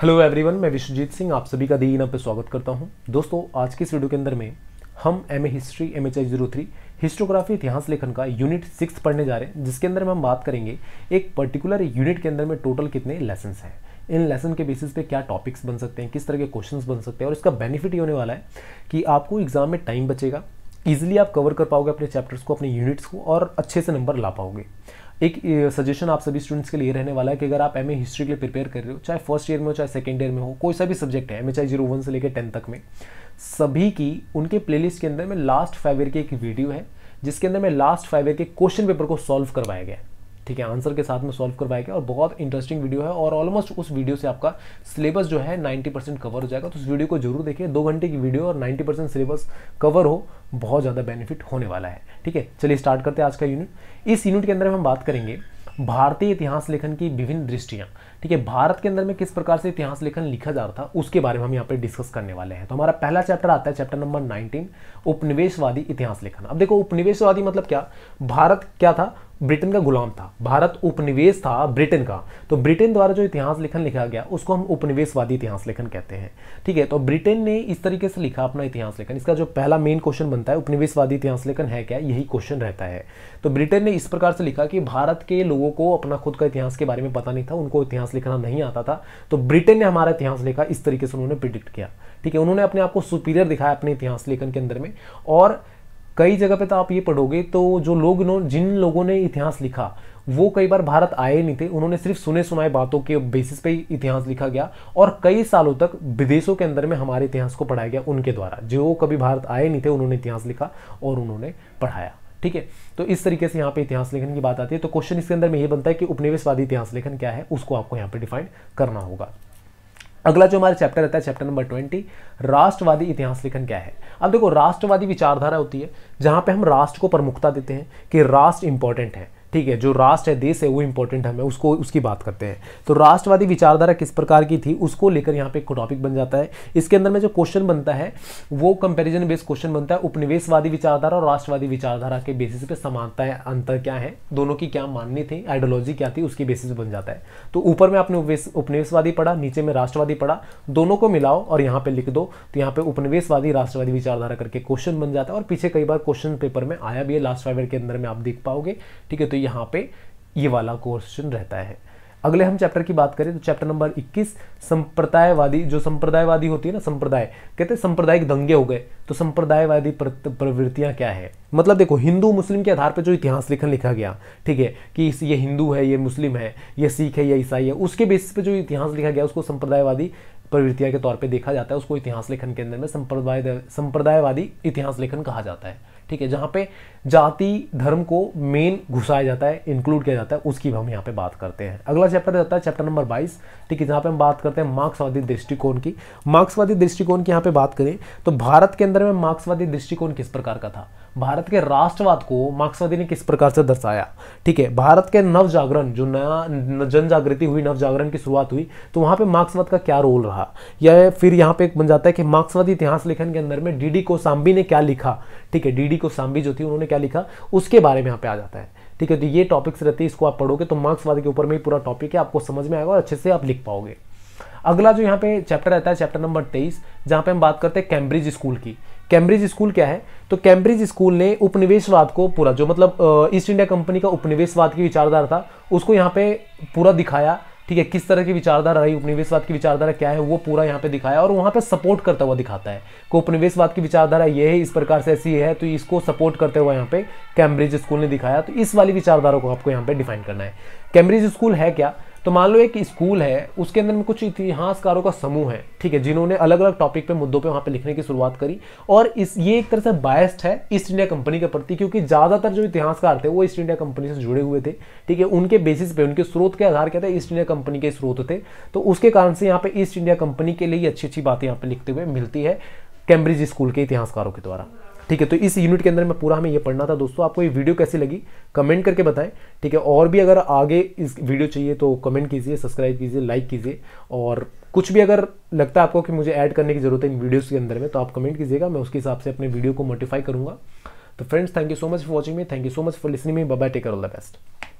hello everyone मैं विश्वजीत सिंह आप सभी का दी इना पर स्वागत करता हूं दोस्तों आज की इस वीडियो के अंदर में हम M A history M H I zero three histography इतिहास लेखन का यूनिट सिक्स पढ़ने जा रहे हैं जिसके अंदर में हम बात करेंगे एक पर्टिकुलर यूनिट के अंदर में टोटल कितने लेसन हैं इन लेसन के बेसिस पे क्या टॉपिक्स बन सकते हैं किस तरह के क्वेश्चंस बन सकते हैं और इसका बेनिफिट ये होने वाला है कि आपको एग्जाम में टाइम बचेगा ईजिली आप कवर कर पाओगे अपने चैप्टर्स को अपने यूनिट्स को और अच्छे से नंबर ला पाओगे एक सजेशन आप सभी स्टूडेंट्स के लिए रहने वाला है कि अगर आप एम हिस्ट्री के लिए प्रिपेयर कर रहे हो चाहे फर्स्ट ईयर में हो चाहे सेकेंड ईयर में हो कोई सा भी सब्जेक्ट है एम चाहे जीरो वन से लेकर टेन तक में सभी की उनके प्लेलिस्ट के अंदर में लास्ट फाइव ईयर की एक वीडियो है जिसके अंदर मैं लास्ट फाइव ईयर के क्वेश्चन पेपर को सॉल्व करवाया गया ठीक है आंसर के साथ में सॉल्व करवाएगा और बहुत इंटरेस्टिंग वीडियो है और ऑलमोस्ट उस वीडियो से आपका सिलेबस जो है 90 परसेंट कवर हो जाएगा तो उस वीडियो को जरूर देखिए दो घंटे की वीडियो और 90 परसेंट सिलेबस कवर हो बहुत ज़्यादा बेनिफिट होने वाला है ठीक है चलिए स्टार्ट करते हैं आज का यूनिट इस यूनिट के अंदर हम बात करेंगे भारतीय इतिहास लेखन की विभिन्न दृष्टियाँ ठीक है भारत के अंदर में किस प्रकार से इतिहास लेखन लिखा जा रहा था उसके बारे में हम यहाँ पे डिस्कस करने वाले हैं तो हमारा पहला चैप्टर आता है चैप्टर नंबर 19 उपनिवेशवादी इतिहास लेखन अब देखो उपनिवेशवादी मतलब क्या भारत क्या था ब्रिटेन का गुलाम था भारत उपनिवेश था ब्रिटेन का तो ब्रिटेन द्वारा जो इतिहास लेखन लिखा गया उसको हम उपनिवेशवादी इतिहास लेखन कहते हैं ठीक है तो ब्रिटेन ने इस तरीके से लिखा अपना इतिहास लेखन इसका जो पहला मेन क्वेश्चन बनता है उपनिवेशवादी इतिहास लेखन है क्या यही क्वेश्चन रहता है तो ब्रिटेन ने इस प्रकार से लिखा कि भारत के लोगों को अपना खुद का इतिहास के बारे में पता नहीं था उनको इतिहास लिखना नहीं आता था तो ब्रिटेन ने हमारा इतिहास लिखा इस तरीके से उन्होंने प्रिडिक्ट किया ठीक है उन्होंने अपने आप को सुपीरियर दिखाया अपने इतिहास लेखन के अंदर में और कई जगह पे तो आप ये पढ़ोगे तो जो लोग जिन लोगों ने इतिहास लिखा वो कई बार भारत आए नहीं थे उन्होंने सिर्फ सुने सुनाए बातों के बेसिस पे इतिहास लिखा गया और कई सालों तक विदेशों के अंदर में हमारे इतिहास को पढ़ाया गया उनके द्वारा जो कभी भारत आए नहीं थे उन्होंने इतिहास लिखा और उन्होंने पढ़ाया ठीक है तो इस तरीके से यहाँ पे इतिहास लेखन की बात आती है तो क्वेश्चन इसके अंदर में ये बनता है कि उपनिवेशवादी इतिहास लेखन क्या है उसको आपको यहाँ पे डिफाइन करना होगा अगला जो हमारा चैप्टर रहता है चैप्टर नंबर ट्वेंटी राष्ट्रवादी इतिहास लेखन क्या है अब देखो राष्ट्रवादी विचारधारा होती है जहां पे हम राष्ट्र को प्रमुखता देते हैं कि राष्ट्र इंपॉर्टेंट है ठीक है जो राष्ट्र है देश है वो इंपॉर्टेंट हमें उसको उसकी बात करते हैं तो राष्ट्रवादी विचारधारा किस प्रकार की थी उसको लेकर यहाँ पे एक टॉपिक बन जाता है इसके अंदर में जो क्वेश्चन बनता है वो कंपेरिजन बेस्ड क्वेश्चन बनता है उपनिवेशवादी विचारधारा और राष्ट्रवादी विचारधारा के बेसिस पे समानता है अंतर क्या है दोनों की क्या माननी थी आइडियोलॉजी क्या थी उसकी बेसिस बन जाता है तो ऊपर में आपने उपनिवेशवादी पढ़ा नीचे में राष्ट्रवादी पढ़ा दोनों को मिलाओ और यहाँ पे लिख दो तो यहाँ पे उपनिवेशवादी राष्ट्रवादी विचारधारा करके क्वेश्चन बन जाता है और पीछे कई बार क्वेश्चन पेपर में आया भी है लास्ट फाइवर के अंदर में आप देख पाओगे ठीक है तो तो यहाँ पे ये वाला क्वेश्चन रहता है अगले हम चैप्टर की बात करें तो चैप्टर नंबर 21 संप्रदायवादी जो संप्रदायवादी होती है ना संप्रदाय कहते हैं सांप्रदायिक दंगे हो गए तो संप्रदायवादी प्रवृत्तियां क्या है मतलब देखो हिंदू मुस्लिम के आधार पर जो इतिहास लेखन लिखा गया ठीक है कि ये हिंदू है ये मुस्लिम है ये सिख है ये ईसाई है उसके बेसिस पे जो इतिहास लिखा गया उसको संप्रदायवादी प्रवृत्तियां के तौर पर देखा जाता है उसको इतिहास लेखन के अंदर में संप्रदाय संप्रदायवादी इतिहास लेखन कहा जाता है ठीक है जहाँ पे जाति धर्म को मेन घुसाया जाता है इंक्लूड किया जाता है उसकी हम यहाँ पे बात करते हैं अगला चैप्टर रहता है चैप्टर नंबर 22 ठीक है जहाँ पे हम बात करते हैं मार्क्सवादी दृष्टिकोण की मार्क्सवादी दृष्टिकोण की यहाँ पे बात करें तो भारत के अंदर में मार्क्सवादी दृष्टिकोण किस प्रकार का था भारत के राष्ट्रवाद को मार्क्सवादी ने किस प्रकार से दर्शाया ठीक है भारत के नव जागरण जो नया जन जागृति हुई नव जागरण की शुरुआत हुई तो वहां पे मार्क्सवाद का क्या रोल रहा या फिर यहाँ पे एक बन जाता है कि मार्क्सवादी इतिहास लेखन के अंदर में डीडी कोसाम्बी ने क्या लिखा ठीक है डीडी कोसाम्बी जो थी उन्होंने क्या लिखा उसके बारे में यहाँ पे आ जाता है ठीक है तो ये टॉपिक्स रहती है इसको आप पढ़ोगे तो मार्क्सवाद के ऊपर में ही पूरा टॉपिक है आपको समझ में आएगा और अच्छे से आप लिख पाओगे अगला जो यहाँ पे चैप्टर रहता है चैप्टर नंबर तेईस जहाँ पे हम बात करते हैं कैम्ब्रिज स्कूल की कैम्ब्रिज स्कूल क्या है तो कैम्ब्रिज स्कूल ने उपनिवेशवाद को पूरा जो मतलब ईस्ट इंडिया कंपनी का उपनिवेशवाद की विचारधारा था उसको यहाँ पे पूरा दिखाया ठीक है किस तरह की विचारधारा रही उपनिवेशवाद की विचारधारा क्या है वो पूरा यहाँ पे दिखाया और वहाँ पे सपोर्ट करता हुआ दिखाता है को उपनिवेशवाद की विचारधारा ये है इस प्रकार से ऐसी है तो इसको सपोर्ट करते हुए यहाँ पे कैम्ब्रिज स्कूल ने दिखाया तो इस वाली विचारधारा को आपको यहाँ पे डिफाइन करना है कैम्ब्रिज स्कूल है क्या तो मान लो एक स्कूल है उसके अंदर में कुछ इतिहासकारों का समूह है ठीक है जिन्होंने अलग अलग टॉपिक पे मुद्दों पे वहाँ पे लिखने की शुरुआत करी और इस ये एक तरह से बायस्ड है ईस्ट इंडिया कंपनी के प्रति क्योंकि ज़्यादातर जो इतिहासकार थे वो ईस्ट इंडिया कंपनी से जुड़े हुए थे ठीक है उनके बेसिस पे उनके स्रोत के आधार क्या था ईस्ट इंडिया कंपनी के स्रोत थे तो उसके कारण से यहाँ पे ईस्ट इंडिया कंपनी के लिए अच्छी अच्छी बातें यहाँ पे लिखते हुए मिलती है कैम्ब्रिज स्कूल के इतिहासकारों के द्वारा ठीक है तो इस यूनिट के अंदर मैं पूरा हमें ये पढ़ना था दोस्तों आपको ये वीडियो कैसी लगी कमेंट करके बताएं ठीक है और भी अगर आगे इस वीडियो चाहिए तो कमेंट कीजिए सब्सक्राइब कीजिए लाइक कीजिए और कुछ भी अगर लगता है आपको कि मुझे ऐड करने की ज़रूरत है इन वीडियोज़ के अंदर में तो आप कमेंट कीजिएगा मैं उसके हिसाब से अपने वीडियो को मोटिफाई करूँगा तो friends thank you so much for watching me thank you so much for listening me bye take all the best